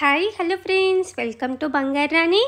hi hello friends welcome to Bangarani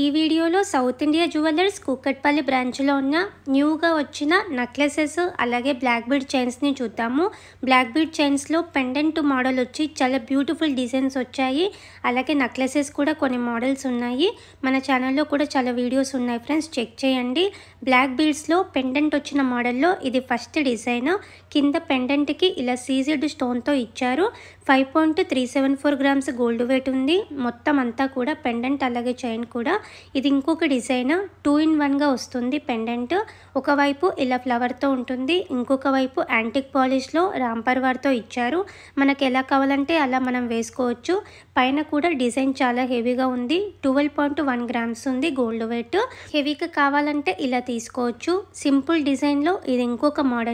ఈ వీడియోలో south India Jewellers Kukatpally బ్రాంచ్లో ఉన్న న్యూగా వచ్చిన నెక్లెసెస్ అలాగే బ్లాక్ బీడ్ చైన్స్ని చూద్దాము బ్లాక్ బీడ్ చైన్స్లో పెండెంట్ మోడల్ వచ్చి చాలా బ్యూటిఫుల్ డిజైన్స్ వచ్చాయి అలాగే నెక్లెసెస్ కూడా కొన్ని మోడల్స్ ఉన్నాయి మన ఛానల్లో కూడా చాలా వీడియోస్ ఉన్నాయి ఫ్రెండ్స్ చెక్ చేయండి బ్లాక్ బీడ్స్లో పెండెంట్ వచ్చిన మోడల్లో ఇది ఫస్ట్ డిజైన్ కింద పెండెంట్కి ఇలా సీజెడ్ స్టోన్తో ఇచ్చారు five point three seven four grams gold weight ఉంది మొత్తం అంతా కూడా పెండెంట్ అలాగే చైన్ కూడా ఇది ఇంకొక డిజైన్ టూ ఇన్ వన్గా వస్తుంది పెండెంట్ ఒకవైపు ఇలా ఫ్లవర్తో ఉంటుంది ఇంకొక వైపు యాంటిక్ పాలిష్లో రాంపర్ వార్తో ఇచ్చారు మనకు ఎలా కావాలంటే అలా మనం వేసుకోవచ్చు పైన కూడా డిజైన్ చాలా హెవీగా ఉంది ట్వెల్వ్ పాయింట్ వన్ గ్రామ్స్ ఉంది గోల్డ్ వెయిట్ హెవీగా కావాలంటే ఇలా తీసుకోవచ్చు సింపుల్ డిజైన్లో ఇది ఇంకొక మోడల్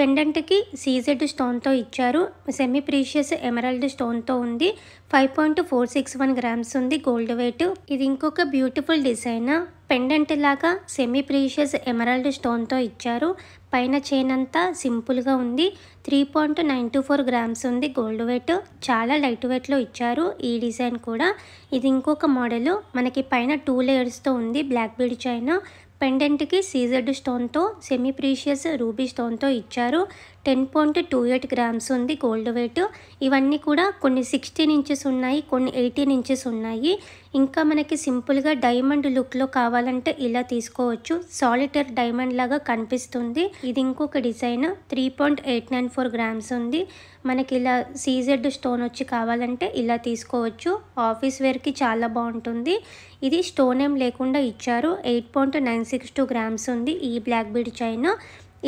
పెండెంట్కి సీజెడ్ స్టోన్తో ఇచ్చారు సెమీ ప్రీషియస్ ఎమరాల్డ్ స్టోన్తో ఉంది five point four six one grams ఉంది గోల్డ్ వెయిట్ ఇది ఇంకొక బ్యూటిఫుల్ డిజైన్ పెండెంట్ లాగా సెమీ ప్రీషియస్ ఎమరాల్డ్ స్టోన్తో ఇచ్చారు పైన చైన్ అంతా సింపుల్గా ఉంది three point nine two four grams ఉంది గోల్డ్ వెయిట్ చాలా లైట్ వెయిట్లో ఇచ్చారు ఈ డిజైన్ కూడా ఇది ఇంకొక మోడల్ మనకి పైన టూ లేయర్స్తో ఉంది బ్లాక్ బీడ్ చైన్ పెండెంట్కి సీజర్డ్ స్టోన్తో సెమీ ప్రీషియస్ రూబీ స్టోన్తో ఇచ్చారు ten point two eight grams ఉంది గోల్డ్ వెయిట్ ఇవన్నీ కూడా కొన్ని సిక్స్టీన్ ఇంచెస్ ఉన్నాయి కొన్ని ఎయిటీన్ ఇంచెస్ ఉన్నాయి ఇంకా మనకి సింపుల్గా డైమండ్ లుక్లో కావాలంటే ఇలా తీసుకోవచ్చు సాలిటర్ డైమండ్ లాగా కనిపిస్తుంది ఇది ఇంకొక design three point eight nine four grams ఉంది మనకి ఇలా సీజెడ్ స్టోన్ వచ్చి కావాలంటే ఇలా తీసుకోవచ్చు ఆఫీస్ వేర్కి చాలా బాగుంటుంది ఇది స్టోన్ ఏం లేకుండా ఇచ్చారు eight point nine six two grams ఉంది ఈ బ్లాక్ బీడ్ చైన్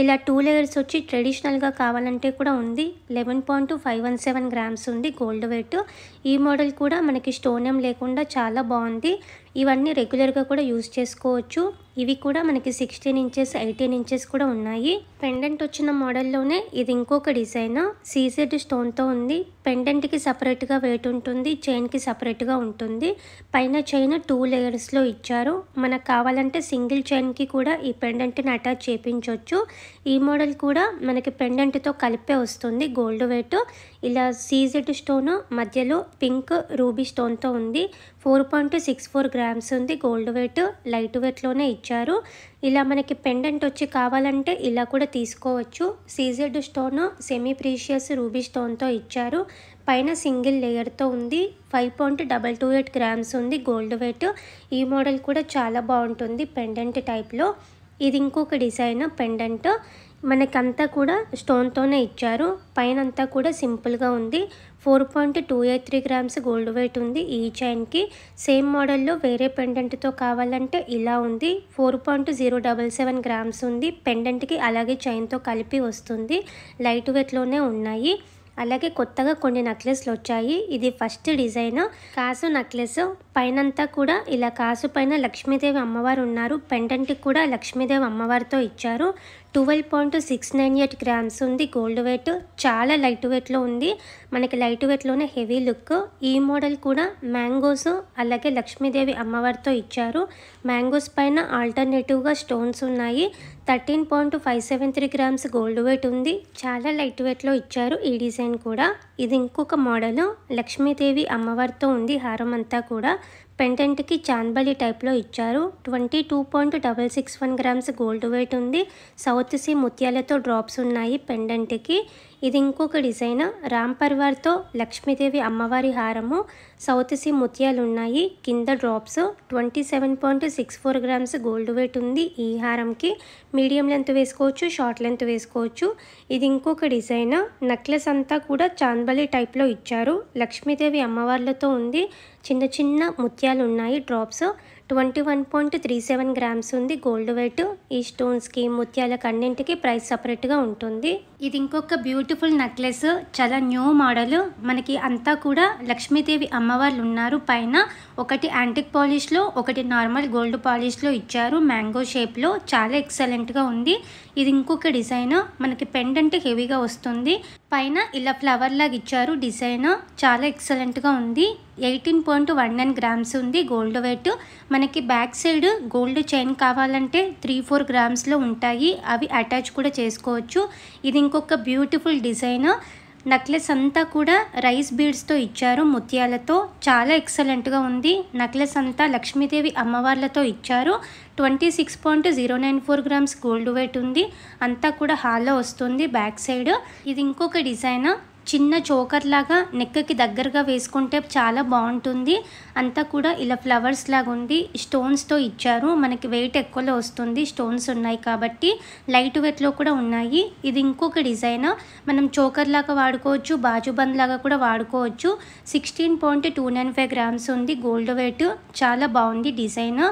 ఇలా టూ లేయర్స్ వచ్చి ట్రెడిషనల్గా కావాలంటే కూడా ఉంది eleven point five one seven grams ఉంది గోల్డ్ వెయిట్ ఈ మోడల్ కూడా మనకి స్టోనియం లేకుండా చాలా బాగుంది ఇవన్నీ రెగ్యులర్గా కూడా యూజ్ చేసుకోవచ్చు ఇవి కూడా మనకి సిక్స్టీన్ ఇంచెస్ ఎయిటీన్ ఇంచెస్ కూడా ఉన్నాయి పెండెంట్ వచ్చిన మోడల్లోనే ఇది ఇంకొక డిజైన్ సీజెడ్ స్టోన్తో ఉంది పెండెంట్కి సపరేట్గా వెయిట్ ఉంటుంది చైన్కి సపరేట్గా ఉంటుంది పైన చైన్ టూ లేయర్స్లో ఇచ్చారు మనకు కావాలంటే సింగిల్ చైన్కి కూడా ఈ పెండెంట్ని అటాచ్ చేయించవచ్చు ఈ మోడల్ కూడా మనకి పెండెంట్తో కలిపే వస్తుంది గోల్డ్ వెయిట్ ఇలా సీజెడ్ స్టోను మధ్యలో పింక్ రూబీ స్టోన్తో ఉంది four point six four grams ఉంది గోల్డ్ వెయిట్ లైట్ వెయిట్లోనే ఇచ్చారు ఇలా మనకి పెండెంట్ వచ్చి కావాలంటే ఇలా కూడా తీసుకోవచ్చు CZ stone semi precious ruby స్టోన్తో ఇచ్చారు పైన సింగిల్ లేయర్తో ఉంది five point double two eight grams ఉంది గోల్డ్ వెయిట్ ఈ మోడల్ కూడా చాలా బాగుంటుంది పెండెంట్ టైప్లో ఇది ఇంకొక డిజైన్ పెండెంట్ మనకంతా కూడా స్టోన్తోనే ఇచ్చారు పైన అంతా కూడా సింపుల్గా ఉంది four point two eight three grams gold weight ఉంది ఈ చైన్కి సేమ్ మోడల్లో వేరే పెండెంట్తో కావాలంటే ఇలా ఉంది four point zero double seven grams ఉంది పెండెంట్కి అలాగే చైన్తో కలిపి వస్తుంది లైట్ వెయిట్లోనే ఉన్నాయి అలాగే కొత్తగా కొన్ని నెక్లెస్లు వచ్చాయి ఇది ఫస్ట్ డిజైన్ కాసు నెక్లెస్ పైనంతా కూడా ఇలా కాసు పైన లక్ష్మీదేవి అమ్మవారు ఉన్నారు పెండెంట్కి కూడా లక్ష్మీదేవి అమ్మవారితో ఇచ్చారు twelve point six nine eight grams ఉంది గోల్డ్ వెయిట్ చాలా లైట్ వెయిట్లో ఉంది మనకి లైట్ వెయిట్లోనే హెవీ లుక్ ఈ మోడల్ కూడా మ్యాంగోస్ అలాగే లక్ష్మీదేవి అమ్మవారితో ఇచ్చారు మ్యాంగోస్ పైన ఆల్టర్నేటివ్గా స్టోన్స్ ఉన్నాయి thirteen point five seven three grams gold weight ఉంది చాలా లైట్ వెయిట్లో ఇచ్చారు ఈ డిజైన్ కూడా ఇది ఇంకొక మోడల్ లక్ష్మీదేవి అమ్మవారితో ఉంది హారం అంతా కూడా పెంటెంట్కి చాన్బలి టైప్లో ఇచ్చారు twenty two point double six one grams gold weight ఉంది సౌత్ సీ ముత్యాలతో డ్రాప్స్ ఉన్నాయి పెండెంట్కి ఇది ఇంకొక డిజైన్ రామ్ పర్వార్తో లక్ష్మీదేవి అమ్మవారి హారము సౌత్ సీ ముత్యాలు ఉన్నాయి కింద drops twenty seven point six four grams gold weight ఉంది ఈ హారంకి మీడియం లెంత్ వేసుకోవచ్చు షార్ట్ లెంత్ వేసుకోవచ్చు ఇది ఇంకొక డిజైన్ నెక్లెస్ అంతా కూడా చాందబలి టైప్లో ఇచ్చారు లక్ష్మీదేవి అమ్మవార్లతో ఉంది చిన్న చిన్న ముత్యాలు ఉన్నాయి drops twenty one point three seven grams ఉంది గోల్డ్ వెయిట్ ఈ స్టోన్స్కి ముత్యాలకు అన్నింటికి ప్రైస్ సపరేట్గా ఉంటుంది ఇది ఇంకొక బ్యూటిఫుల్ నెక్లెస్ చాలా న్యూ మోడల్ మనకి అంతా కూడా లక్ష్మీదేవి అమ్మవార్లు ఉన్నారు పైన ఒకటి యాంటిక్ పాలిష్లో ఒకటి నార్మల్ గోల్డ్ పాలిష్లో ఇచ్చారు మ్యాంగో షేప్లో చాలా ఎక్సలెంట్గా ఉంది ఇది ఇంకొక డిజైన్ మనకి పెండెంట్ హెవీగా వస్తుంది పైన ఇలా ఫ్లవర్ లాగా ఇచ్చారు డిజైన్ చాలా ఎక్సలెంట్గా ఉంది eighteen point one nine grams ఉంది గోల్డ్ వెయిట్ మనకి బ్యాక్ సైడ్ గోల్డ్ చైన్ కావాలంటే త్రీ ఫోర్ గ్రామ్స్లో ఉంటాయి అవి అటాచ్ కూడా చేసుకోవచ్చు ఇది ఇంకొక బ్యూటిఫుల్ డిజైన్ నెక్లెస్ అంతా కూడా రైస్ బీడ్స్తో ఇచ్చారు ముత్యాలతో చాలా ఎక్సలెంట్గా ఉంది నెక్లెస్ అంతా లక్ష్మీదేవి అమ్మవార్లతో ఇచ్చారు twenty six point zero nine four grams gold weight ఉంది అంతా కూడా హాల్లో వస్తుంది బ్యాక్ సైడ్ ఇది ఇంకొక డిజైన్ చిన్న చోకర్ లాగా నెక్కకి దగ్గరగా వేసుకుంటే చాలా బాగుంటుంది అంతా కూడా ఇలా ఫ్లవర్స్ లాగా ఉంది స్టోన్స్తో ఇచ్చారు మనకి వెయిట్ ఎక్కువలో వస్తుంది స్టోన్స్ ఉన్నాయి కాబట్టి లైట్ వెయిట్లో కూడా ఉన్నాయి ఇది ఇంకొక డిజైన్ మనం చోకర్ లాగా వాడుకోవచ్చు బాజుబంద్ లాగా కూడా వాడుకోవచ్చు sixteen point two nine five grams ఉంది గోల్డ్ వెయిట్ చాలా బాగుంది డిజైన్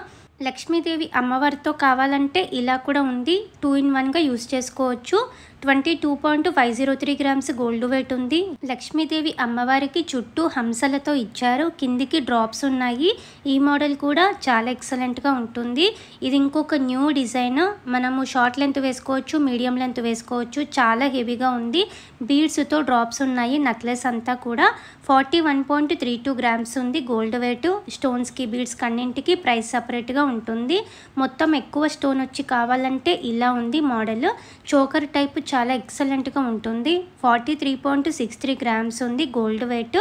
లక్ష్మీదేవి అమ్మవారితో కావాలంటే ఇలా కూడా ఉంది టూ ఇన్ వన్గా యూస్ చేసుకోవచ్చు twenty two point five zero three grams gold weight ఉంది లక్ష్మీదేవి అమ్మవారికి చుట్టూ హంసలతో ఇచ్చారు కిందికి డ్రాప్స్ ఉన్నాయి ఈ మోడల్ కూడా చాలా ఎక్సలెంట్గా ఉంటుంది ఇది ఇంకొక న్యూ డిజైన్ మనము షార్ట్ లెంత్ వేసుకోవచ్చు మీడియం లెంత్ వేసుకోవచ్చు చాలా హెవీగా ఉంది బీడ్స్తో డ్రాప్స్ ఉన్నాయి నెక్లెస్ అంతా కూడా forty one point three two grams ఉంది గోల్డ్ వెయిట్ స్టోన్స్కి బీడ్స్ కన్నింటికి ప్రైస్ సపరేట్గా ఉంటుంది మొత్తం ఎక్కువ స్టోన్ వచ్చి కావాలంటే ఇలా ఉంది మోడల్ చోకర్ టైప్ చాలా ఎక్సలెంట్గా ఉంటుంది forty three point six three grams ఉంది గోల్డ్ వెయిట్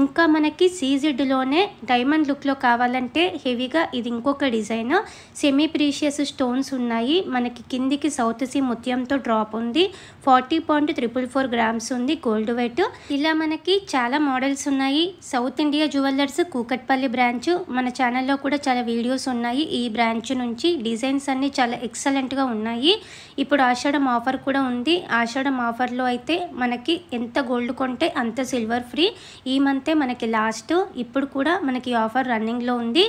ఇంకా మనకి సీజిడ్లోనే డైమండ్ లుక్లో కావాలంటే హెవీగా ఇది ఇంకొక డిజైన్ సెమీ ప్రీషియస్ స్టోన్స్ ఉన్నాయి మనకి కిందికి సౌత్ సీ ముత్యంతో డ్రాప్ ఉంది forty point triple four grams ఉంది గోల్డ్ వెయిట్ ఇలా మనకి చాలా మోడల్స్ ఉన్నాయి South India Jewellers Kukatpally branch మన ఛానల్లో కూడా చాలా వీడియోస్ ఉన్నాయి ఈ బ్రాంచ్ నుంచి డిజైన్స్ అన్నీ చాలా ఎక్సలెంట్గా ఉన్నాయి ఇప్పుడు ఆషాఢం ఆఫర్ కూడా ఉంది మనకి ఆషాఢం ఆఫర్లో అయితే మనకి ఎంత గోల్డ్ కొంటే అంత సిల్వర్ ఫ్రీ ఈ మంతే మనకి లాస్ట్ ఇప్పుడు కూడా మనకి ఆఫర్ రన్నింగ్లో ఉంది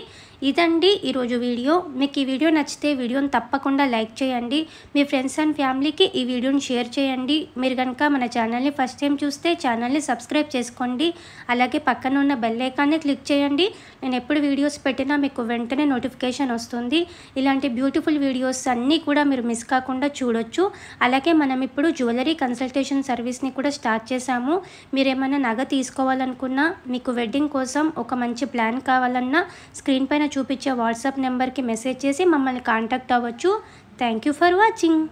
ఇదండి ఈరోజు వీడియో మీకు ఈ వీడియో నచ్చితే వీడియోని తప్పకుండా లైక్ చేయండి మీ ఫ్రెండ్స్ అండ్ ఫ్యామిలీకి ఈ వీడియోని షేర్ చేయండి మీరు కనుక మన ఛానల్ని ఫస్ట్ టైం చూస్తే ఛానల్ని సబ్స్క్రైబ్ చేసుకోండి అలాగే పక్కన ఉన్న బెల్ ఐకాన్ని క్లిక్ చేయండి నేను ఎప్పుడు వీడియోస్ పెట్టినా మీకు వెంటనే నోటిఫికేషన్ వస్తుంది ఇలాంటి బ్యూటిఫుల్ వీడియోస్ అన్నీ కూడా మీరు మిస్ కాకుండా చూడొచ్చు అలాగే మనం ఇప్పుడు జ్యువెలరీ కన్సల్టేషన్ సర్వీస్ని కూడా స్టార్ట్ చేశాము మీరు ఏమైనా నగ తీసుకోవాలనుకున్నా మీకు వెడ్డింగ్ కోసం ఒక మంచి ప్లాన్ కావాలన్నా స్క్రీన్ పైన చూపించే వాట్సాప్ నెంబర్కి మెసేజ్ చేసి మమ్మల్ని కాంటాక్ట్ అవ్వచ్చు థ్యాంక్ యూ ఫర్ వాచింగ్